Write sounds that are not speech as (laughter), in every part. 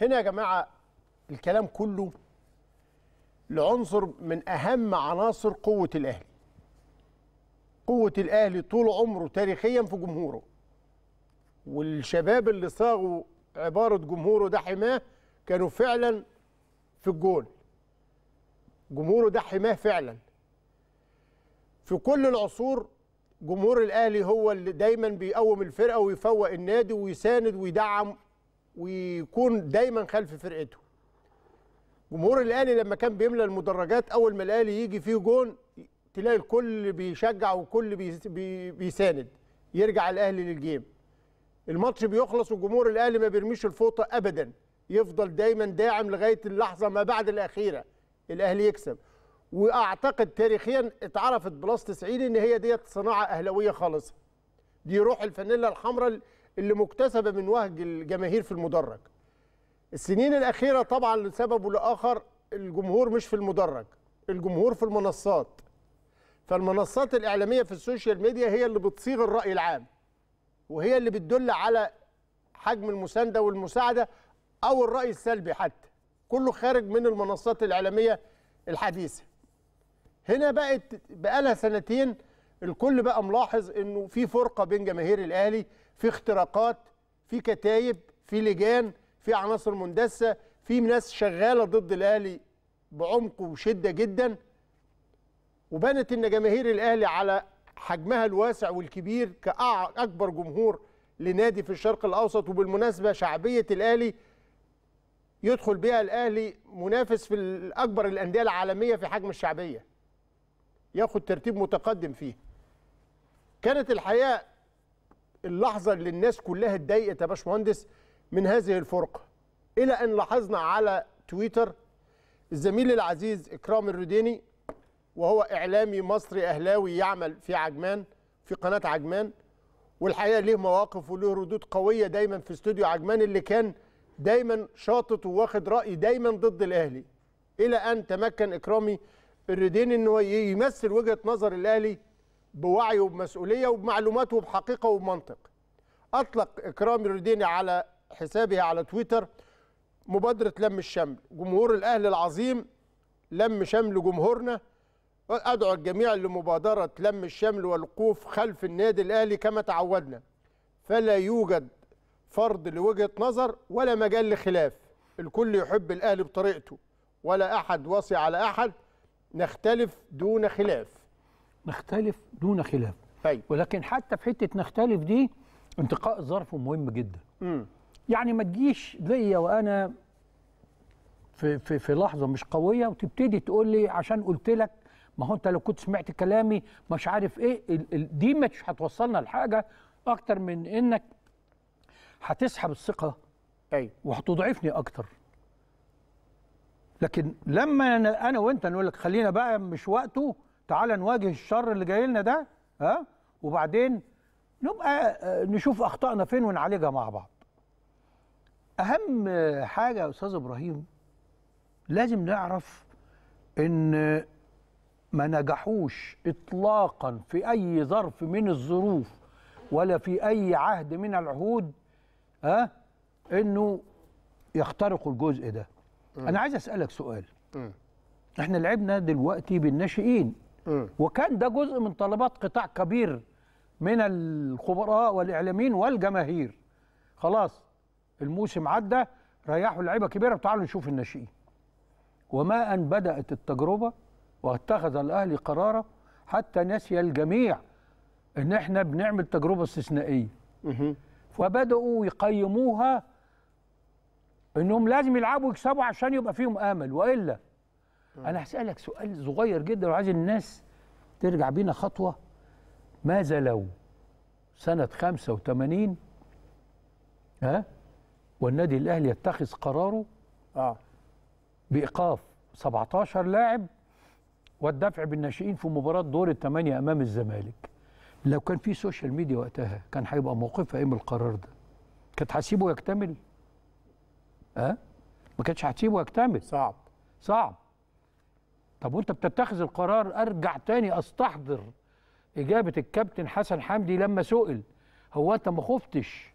هنا يا جماعه الكلام كله لعنصر من اهم عناصر قوه الاهلي قوه الاهلي طول عمره تاريخيا في جمهوره والشباب اللي صاغوا عباره جمهوره ده حماه كانوا فعلا في الجول جمهوره ده حماه فعلا في كل العصور جمهور الاهلي هو اللي دايما بيقوم الفرقه ويفوق النادي ويساند ويدعم ويكون دايما خلف فرقته جمهور الاهلي لما كان بيملى المدرجات اول ما الاهلي يجي فيه جون تلاقي الكل بيشجع وكل بيساند يرجع الاهلي للجيم الماتش بيخلص وجمهور الاهلي ما بيرميش الفوطه ابدا يفضل دايما داعم لغايه اللحظه ما بعد الاخيره الاهلي يكسب واعتقد تاريخيا اتعرفت بلاس 90 ان هي ديت صناعه اهلاويه خالصه دي روح الفانيلا الحمراء اللي مكتسبه من وهج الجماهير في المدرج. السنين الاخيره طبعا لسبب ولاخر الجمهور مش في المدرج، الجمهور في المنصات. فالمنصات الاعلاميه في السوشيال ميديا هي اللي بتصيغ الراي العام. وهي اللي بتدل على حجم المسانده والمساعده او الراي السلبي حتى. كله خارج من المنصات الاعلاميه الحديثه. هنا بقت بقى لها سنتين الكل بقى ملاحظ انه في فرقه بين جماهير الاهلي في اختراقات في كتايب في لجان في عناصر مندسه في ناس شغاله ضد الاهلي بعمق وشده جدا وبانت ان جماهير الاهلي على حجمها الواسع والكبير كاكبر جمهور لنادي في الشرق الاوسط وبالمناسبه شعبيه الاهلي يدخل بها الاهلي منافس في اكبر الانديه العالميه في حجم الشعبيه ياخد ترتيب متقدم فيه كانت الحقيقه اللحظه اللي الناس كلها اتضايقت يا باشمهندس من هذه الفرقه الى ان لاحظنا على تويتر الزميل العزيز اكرام الرديني وهو اعلامي مصري اهلاوي يعمل في عجمان في قناه عجمان والحقيقه ليه مواقف وله ردود قويه دايما في استوديو عجمان اللي كان دايما شاطط وواخد راي دايما ضد الاهلي الى ان تمكن اكرامي الرديني انه يمثل وجهه نظر الاهلي بوعي وبمسؤوليه وبمعلومات وبحقيقه وبمنطق. اطلق اكرام الرديني على حسابه على تويتر مبادره لم الشمل، جمهور الاهلي العظيم لم شمل جمهورنا ادعو الجميع لمبادره لم الشمل والوقوف خلف النادي الاهلي كما تعودنا. فلا يوجد فرض لوجهه نظر ولا مجال لخلاف، الكل يحب الاهلي بطريقته ولا احد وصي على احد نختلف دون خلاف. نختلف دون خلاف أي. طيب. ولكن حتى في حته نختلف دي انتقاء الظرف مهم جدا م. يعني ما تجيش ليا وانا في, في في لحظه مش قويه وتبتدي تقول لي عشان قلت لك ما هو انت لو كنت سمعت كلامي مش عارف ايه دي مش هتوصلنا لحاجه اكتر من انك هتسحب الثقه ايوه وهتضعفني اكتر لكن لما أنا وانت نقول لك خلينا بقى مش وقته تعالى نواجه الشر اللي جاي لنا ده ها وبعدين نبقى آه، نشوف اخطائنا فين ونعالجها مع بعض اهم حاجه يا استاذ ابراهيم لازم نعرف ان ما نجحوش اطلاقا في اي ظرف من الظروف ولا في اي عهد من العهود ها انه يخترقوا الجزء ده م. انا عايز اسالك سؤال م. احنا لعبنا دلوقتي بالناشئين وكان ده جزء من طلبات قطاع كبير من الخبراء والاعلاميين والجماهير خلاص الموسم عدى ريحوا لعيبه كبيره وتعالوا نشوف الناشئين وما ان بدات التجربه واتخذ الاهلي قرارا حتى نسي الجميع ان احنا بنعمل تجربه استثنائيه فبداوا يقيموها انهم لازم يلعبوا ويكسبوا عشان يبقى فيهم امل والا انا هسالك سؤال صغير جدا وعايز الناس ترجع بينا خطوه ماذا لو سنه 85 ها والنادي الاهلي يتخذ قراره اه بايقاف 17 لاعب والدفع بالناشئين في مباراه دور الثمانيه امام الزمالك لو كان في سوشيال ميديا وقتها كان هيبقى موقفها ايه من القرار ده كانت هتسيبه يكتمل ها أه؟ ما كانتش هتسيبه يكتمل صعب صعب طب وانت بتتخذ القرار ارجع تاني استحضر اجابه الكابتن حسن حمدي لما سئل هو انت ما خفتش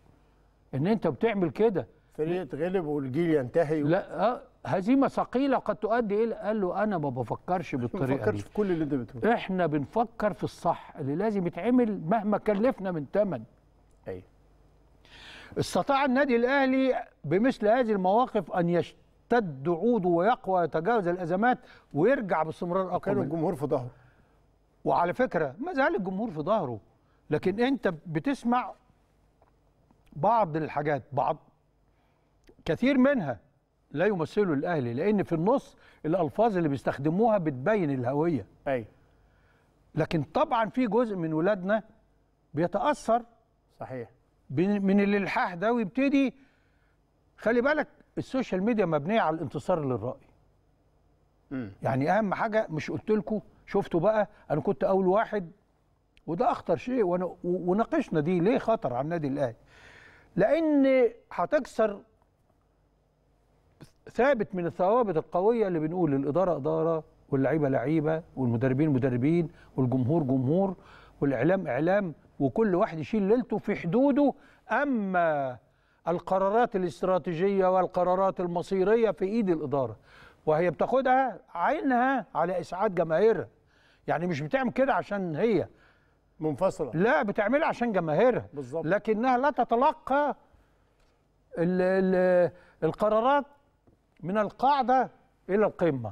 ان انت بتعمل كده فريق يتغلب والجيل ينتهي و... لا آه هزيمه ثقيله قد تؤدي الى قال له انا ما بفكرش (laughs) بالطريقه دي ما بفكرش في كل اللي انت بتقوله احنا بنفكر في الصح اللي لازم يتعمل مهما كلفنا من ثمن ايوه استطاع النادي الاهلي بمثل هذه المواقف ان يشت يمتد عوده ويقوى ويتجاوز الازمات ويرجع باستمرار اقوى وكان الجمهور في ظهره وعلى فكره ما زال الجمهور في ظهره لكن انت بتسمع بعض الحاجات بعض كثير منها لا يمثله الاهلي لان في النص الالفاظ اللي بيستخدموها بتبين الهويه ايوه لكن طبعا في جزء من ولادنا بيتاثر صحيح من الالحاح ده ويبتدي خلي بالك السوشيال ميديا مبنيه على الانتصار للراي يعني اهم حاجه مش قلت لكم شفتوا بقى انا كنت اول واحد وده اخطر شيء وانا وناقشنا دي ليه خطر على النادي الاهلي لان هتكسر ثابت من الثوابت القويه اللي بنقول الاداره اداره واللعيبه لعيبه والمدربين مدربين والجمهور جمهور والاعلام اعلام وكل واحد يشيل ليلته في حدوده اما القرارات الاستراتيجية والقرارات المصيرية في إيد الإدارة وهي بتاخدها عينها على إسعاد جماهيرها يعني مش بتعمل كده عشان هي منفصلة لا بتعملها عشان جماهيرها بالظبط لكنها لا تتلقى الـ الـ القرارات من القاعدة إلى القمة